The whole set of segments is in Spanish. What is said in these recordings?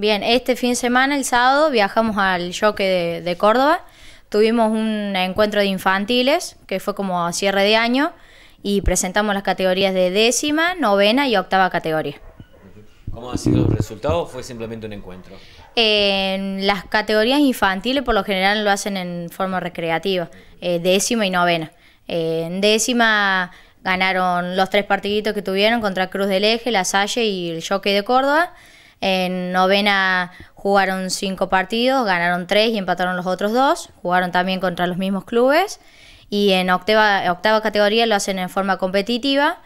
Bien, este fin de semana, el sábado, viajamos al Joque de, Córdoba. Tuvimos un encuentro de infantiles, que fue como cierre de año, y presentamos las categorías de décima, novena y octava categoría. ¿Cómo han sido los resultados o fue simplemente un encuentro? En las categorías infantiles por lo general lo hacen en forma recreativa, eh, décima y novena. Eh, en décima ganaron los tres partiditos que tuvieron contra Cruz del Eje, La Salle y el choque de Córdoba. En novena jugaron cinco partidos, ganaron tres y empataron los otros dos. Jugaron también contra los mismos clubes. Y en octava, categoría lo hacen en forma competitiva.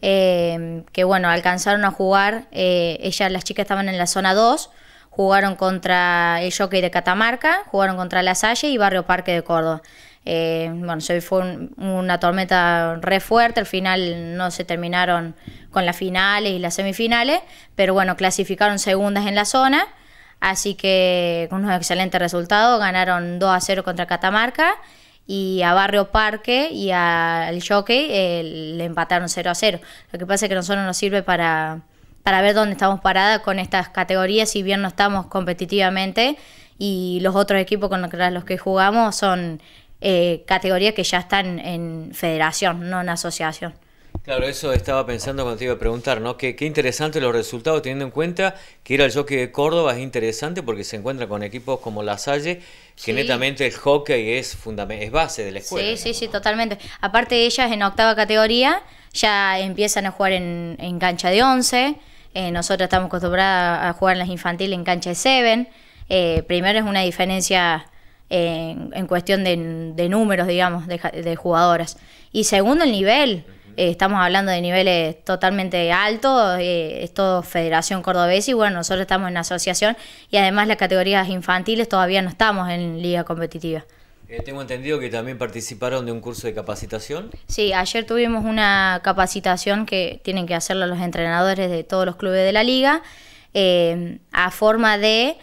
Em, que bueno, alcanzaron a jugar, eh, ellas, las chicas estaban en la zona 2, jugaron contra el Jockey de Catamarca, jugaron contra La Salle y Barrio Parque de Córdoba. Eh, bueno, se fue una tormenta re fuerte, al final no se terminaron con las finales y las semifinales, pero bueno, clasificaron segundas en la zona, así que con unos excelentes resultados, ganaron 2 a 0 contra Catamarca y a Barrio Parque y al Jockey eh, le empataron 0 a 0. Lo que pasa es que a nosotros nos sirve para, para ver dónde estamos paradas con estas categorías, si bien no estamos competitivamente y los otros equipos con los que jugamos son eh, categorías que ya están en federación, no en asociación. Claro, eso estaba pensando cuando te iba a preguntar, ¿no? Qué, qué interesante los resultados, teniendo en cuenta que ir al jockey de Córdoba es interesante porque se encuentra con equipos como La Salle, que netamente el hockey es, base de la escuela. Sí, sí, sí, totalmente. Aparte, de ellas en octava categoría ya empiezan a jugar en, cancha de 11. Eh, nosotros estamos acostumbrados a jugar en las infantiles en cancha de 7. Eh, primero es una diferencia en, cuestión de, números, digamos, de, jugadoras. Y segundo, el nivel. Eh, estamos hablando de niveles totalmente altos, eh, es todo Federación Cordobesa y bueno, nosotros estamos en asociación y además las categorías infantiles todavía no estamos en liga competitiva. Eh, tengo entendido que también participaron de un curso de capacitación. Sí, ayer tuvimos una capacitación que tienen que hacerlo los entrenadores de todos los clubes de la liga a forma de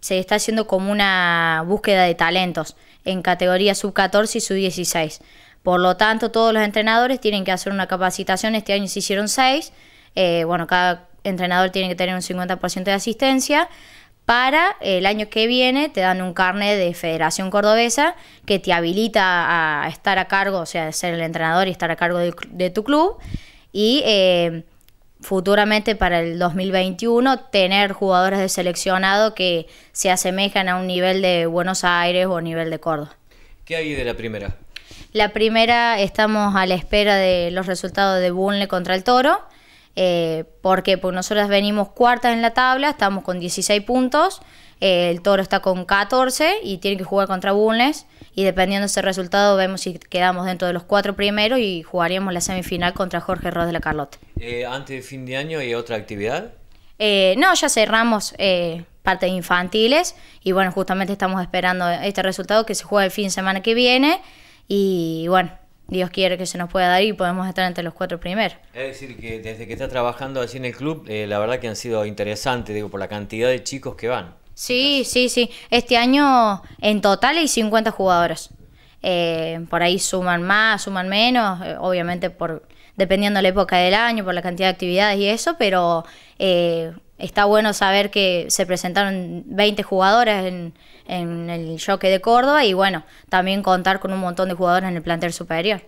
se está haciendo como una búsqueda de talentos en categoría sub-14 y sub-16. Por lo tanto, todos los entrenadores tienen que hacer una capacitación. Este año se hicieron seis. Eh, bueno, cada entrenador tiene que tener un 50% de asistencia. Para el año que viene te dan un carnet de Federación Cordobesa que te habilita a estar a cargo, o sea, ser el entrenador y estar a cargo de, tu club. Y eh, futuramente para el 2021 tener jugadores de seleccionado que se asemejan a un nivel de Buenos Aires o a nivel de Córdoba. ¿Qué hay de la primera? La primera estamos a la espera de los resultados de Bunle contra el Toro, eh, porque pues nosotras venimos cuartas en la tabla, estamos con 16 puntos el toro está con 14 y tiene que jugar contra Bulnes. Y dependiendo de ese resultado, vemos si quedamos dentro de los cuatro primeros y jugaríamos la semifinal contra Jorge Ross de la Carlota. Eh, ¿Antes de fin de año hay otra actividad? Eh, no, ya cerramos eh, partes infantiles y bueno, justamente estamos esperando este resultado que se juega el fin de semana que viene y bueno, Dios quiere que se nos pueda dar y podemos estar entre los cuatro primeros. Es decir, que desde que está trabajando así en el club, la verdad que han sido interesantes, digo, por la cantidad de chicos que van. Sí, sí, sí. Este año en total hay 50 jugadoras. Eh, por ahí suman más, suman menos, eh, obviamente por dependiendo la época del año, por la cantidad de actividades y eso, pero eh, está bueno saber que se presentaron 20 jugadoras en, el choque de Córdoba y bueno, también contar con un montón de jugadores en el plantel superior.